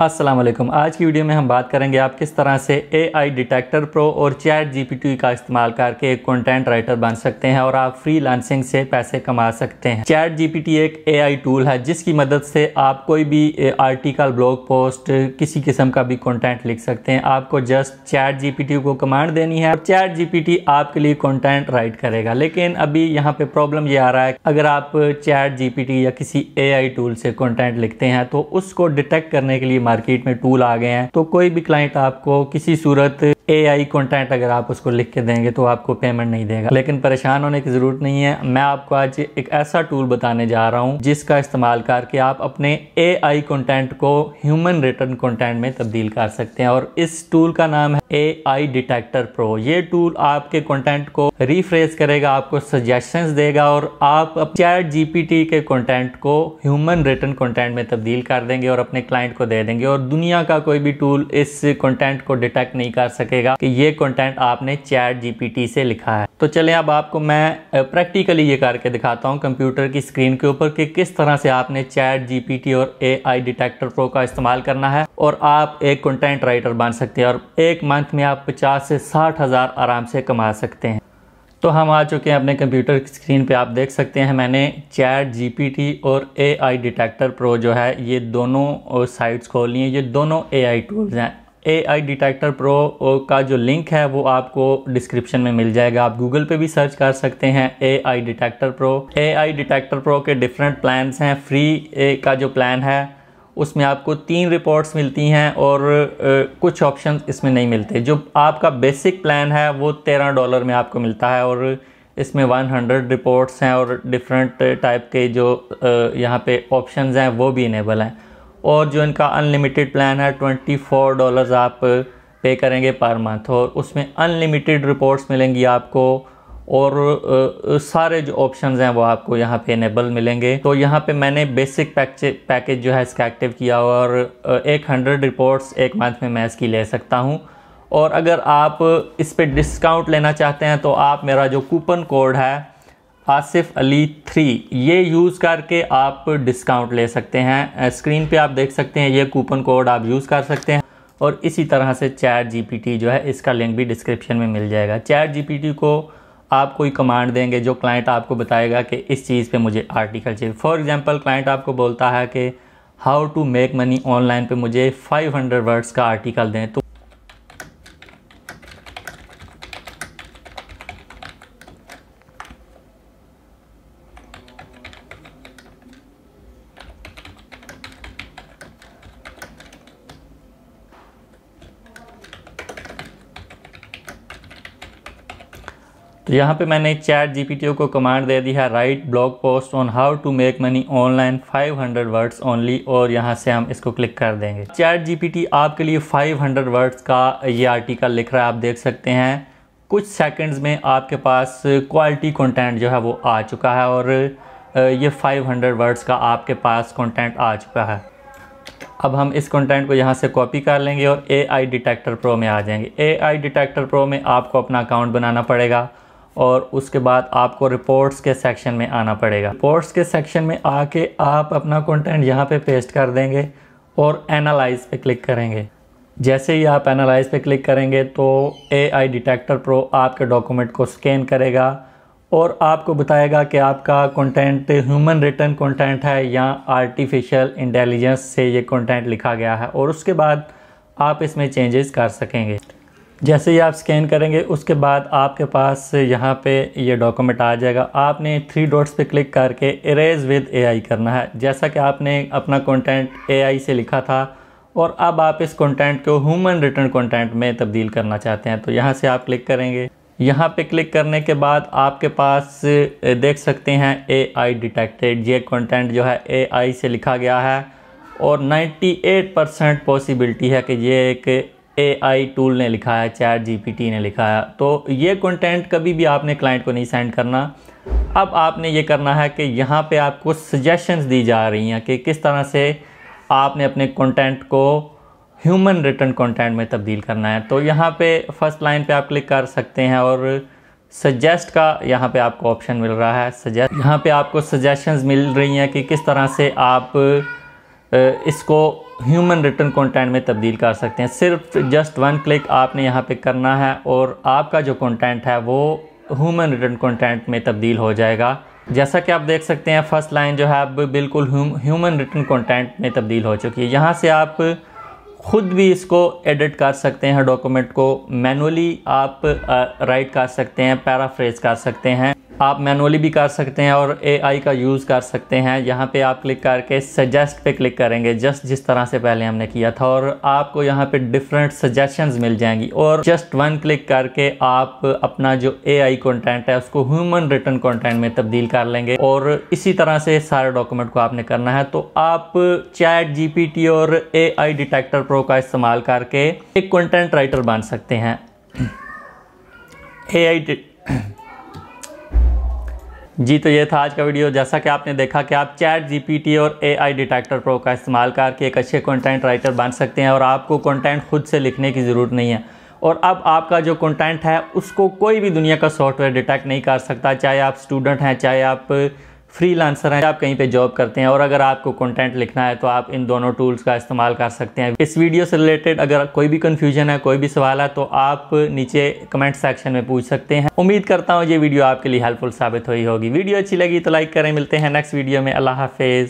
असलम आज की वीडियो में हम बात करेंगे आप किस तरह से ए आई डिटेक्टर प्रो और चैट टी का इस्तेमाल करके एक कंटेंट राइटर बन सकते हैं और आप फ्री लांसिंग से पैसे कमा सकते हैं चैट टी एक आई टूल है जिसकी मदद से आप कोई भी आर्टिकल ब्लॉग पोस्ट किसी किस्म का भी कंटेंट लिख सकते हैं आपको जस्ट चैट टी को कमांड देनी है और चैट टी आपके लिए कॉन्टेंट राइट करेगा लेकिन अभी यहाँ पे प्रॉब्लम ये आ रहा है अगर आप चैट टी या किसी आई टूल से कॉन्टेंट लिखते हैं तो उसको डिटेक्ट करने के लिए मार्केट में टूल आ गए हैं तो कोई भी क्लाइंट आपको किसी सूरत ए आई कॉन्टेंट अगर आप उसको लिख के देंगे तो आपको पेमेंट नहीं देगा लेकिन परेशान होने की ज़रूरत नहीं है मैं आपको आज एक ऐसा टूल बताने जा रहा हूँ जिसका इस्तेमाल करके आप अपने ए आई कॉन्टेंट को ह्यूमन रिटर्न कॉन्टेंट में तब्दील कर सकते हैं और इस टूल का नाम है ए आई डिटेक्टर प्रो ये टूल आपके कंटेंट को रिफ्रेश करेगा आपको सजेशंस देगा और आप चैट जीपीटी के कंटेंट को ह्यूमन रिटर्न कंटेंट में तब्दील कर देंगे और अपने क्लाइंट को दे देंगे और दुनिया का कोई भी टूल इस कंटेंट को डिटेक्ट नहीं कर सकेगा कि ये कंटेंट आपने चैट जीपीटी से लिखा है तो चले अब आपको मैं प्रैक्टिकली ये करके दिखाता हूँ कंप्यूटर की स्क्रीन के ऊपर कि किस तरह से आपने चैट जीपीटी और ए आई डिटेक्टर प्रो का इस्तेमाल करना है और आप एक कंटेंट राइटर बन सकते हैं और एक मंथ में आप 50 से साठ हज़ार आराम से कमा सकते हैं तो हम आ चुके हैं अपने कंप्यूटर स्क्रीन पे आप देख सकते हैं मैंने चैट जीपीटी और एआई डिटेक्टर प्रो जो है ये दोनों साइट्स खोल ली हैं ये दोनों एआई टूल्स हैं एआई डिटेक्टर प्रो का जो लिंक है वो आपको डिस्क्रिप्शन में मिल जाएगा आप गूगल पे भी सर्च कर सकते हैं AI detector pro AI detector pro के डिफरेंट प्लान्स हैं फ्री का जो प्लान है उसमें आपको तीन रिपोर्ट्स मिलती हैं और कुछ ऑप्शन इसमें नहीं मिलते जो आपका बेसिक प्लान है वो तेरह डॉलर में आपको मिलता है और इसमें 100 रिपोर्ट्स हैं और डिफरेंट टाइप के जो यहाँ पे ऑप्शंस हैं वो भी इनेबल हैं और जो इनका अनलिमिटेड प्लान है 24 डॉलर्स आप पे करेंगे पर मंथ और उसमें अनलिमिटेड रिपोर्ट्स मिलेंगी आपको और सारे जो ऑप्शन हैं वो आपको यहाँ पे इनेबल मिलेंगे तो यहाँ पे मैंने बेसिक पैकेज जो है इसका एक्टिव किया और एक हंड्रेड रिपोर्ट्स एक मंथ में मैं इसकी ले सकता हूँ और अगर आप इस पर डिस्काउंट लेना चाहते हैं तो आप मेरा जो कूपन कोड है आसिफ अली थ्री ये यूज़ करके आप डिस्काउंट ले सकते हैं स्क्रीन पे आप देख सकते हैं ये कूपन कोड आप यूज़ कर सकते हैं और इसी तरह से चैट जीपीटी जो है इसका लिंक भी डिस्क्रिप्शन में मिल जाएगा चैट जीपीटी को आप कोई कमांड देंगे जो क्लाइंट आपको बताएगा कि इस चीज़ पे मुझे आर्टिकल चाहिए फॉर एग्जांपल क्लाइंट आपको बोलता है कि how to make money online पे मुझे 500 वर्ड्स का आर्टिकल दें तो तो यहाँ पे मैंने चैट जीपीटी को कमांड दे दिया है write blog post on how to make money online 500 words only और यहाँ से हम इसको क्लिक कर देंगे चैट जीपीटी आपके लिए 500 वर्ड्स का ये आर्टिकल लिख रहा है आप देख सकते हैं कुछ सेकंड्स में आपके पास क्वालिटी कंटेंट जो है वो आ चुका है और ये 500 वर्ड्स का आपके पास कॉन्टेंट आ चुका है अब हम इस कंटेंट को यहाँ से कॉपी कर लेंगे और ए आई डिटेक्टर प्रो में आ जाएंगे ए आई डिटेक्टर प्रो में आपको अपना अकाउंट बनाना पड़ेगा और उसके बाद आपको रिपोर्ट्स के सेक्शन में आना पड़ेगा रिपोर्ट्स के सेक्शन में आके आप अपना कंटेंट यहाँ पे पेस्ट कर देंगे और एनालाइज पे क्लिक करेंगे जैसे ही आप एनालाइज पे क्लिक करेंगे तो ए आई डिटेक्टर प्रो आपके डॉक्यूमेंट को स्कैन करेगा और आपको बताएगा कि आपका कंटेंट ह्यूमन रिटर्न कंटेंट है या आर्टिफिशियल इंटेलिजेंस से ये कंटेंट लिखा गया है और उसके बाद आप इसमें चेंजेस कर सकेंगे जैसे ही आप स्कैन करेंगे उसके बाद आपके पास यहाँ पे ये डॉक्यूमेंट आ जाएगा आपने थ्री डॉट्स पे क्लिक करके इरेज विद एआई करना है जैसा कि आपने अपना कंटेंट एआई से लिखा था और अब आप इस कंटेंट को ह्यूमन रिटर्न कंटेंट में तब्दील करना चाहते हैं तो यहाँ से आप क्लिक करेंगे यहाँ पे क्लिक करने के बाद आपके पास देख सकते हैं ए डिटेक्टेड ये कॉन्टेंट जो है ए से लिखा गया है और 98 परसेंट पॉसिबिलिटी है कि ये एक एआई टूल ने लिखा है चैट जीपीटी ने लिखा है तो ये कंटेंट कभी भी आपने क्लाइंट को नहीं सेंड करना अब आपने ये करना है कि यहाँ पे आपको सजेशंस दी जा रही हैं कि किस तरह से आपने अपने कंटेंट को ह्यूमन रिटर्न कंटेंट में तब्दील करना है तो यहाँ पे फर्स्ट लाइन पे आप क्लिक कर सकते हैं और सजेस्ट का यहाँ पे आपको ऑप्शन मिल रहा है सजेस्ट यहाँ पे आपको सजेशंस मिल रही हैं कि किस तरह से आप इसको ह्यूमन रिटर्न कंटेंट में तब्दील कर सकते हैं सिर्फ जस्ट वन क्लिक आपने यहाँ पे करना है और आपका जो कंटेंट है वो ह्यूमन रिटर्न कंटेंट में तब्दील हो जाएगा जैसा कि आप देख सकते हैं फर्स्ट लाइन जो है अब बिल्कुल ह्यूमन रिटर्न कंटेंट में तब्दील हो चुकी है यहाँ से आप ख़ुद भी इसको एडिट कर सकते हैं डॉक्यूमेंट को मैनुअली आप राइट कर सकते हैं पैराफ्रेज कर सकते हैं आप मैनुअली भी कर सकते हैं और एआई का यूज़ कर सकते हैं यहाँ पे आप क्लिक करके सजेस्ट पे क्लिक करेंगे जस्ट जिस तरह से पहले हमने किया था और आपको यहाँ पे डिफरेंट सजेशंस मिल जाएंगी और जस्ट वन क्लिक करके आप अपना जो एआई कंटेंट है उसको ह्यूमन रिटर्न कंटेंट में तब्दील कर लेंगे और इसी तरह से सारे डॉक्यूमेंट को आपने करना है तो आप चैट जी और ए डिटेक्टर प्रो का इस्तेमाल करके एक कॉन्टेंट राइटर बन सकते हैं ए जी तो ये था आज का वीडियो जैसा कि आपने देखा कि आप चैट जीपीटी और एआई डिटेक्टर प्रो का इस्तेमाल करके एक अच्छे कंटेंट राइटर बन सकते हैं और आपको कंटेंट खुद से लिखने की ज़रूरत नहीं है और अब आपका जो कंटेंट है उसको कोई भी दुनिया का सॉफ्टवेयर डिटेक्ट नहीं कर सकता चाहे आप स्टूडेंट हैं चाहे आप फ्रीलांसर हैं आप कहीं पे जॉब करते हैं और अगर आपको कंटेंट लिखना है तो आप इन दोनों टूल्स का इस्तेमाल कर सकते हैं इस वीडियो से रिलेटेड अगर कोई भी कन्फ्यूजन है कोई भी सवाल है तो आप नीचे कमेंट सेक्शन में पूछ सकते हैं उम्मीद करता हूँ ये वीडियो आपके लिए हेल्पफुल साबित हुई होगी वीडियो अच्छी लगी तो लाइक करें मिलते हैं नेक्स्ट वीडियो में अल्लाह हाफिज़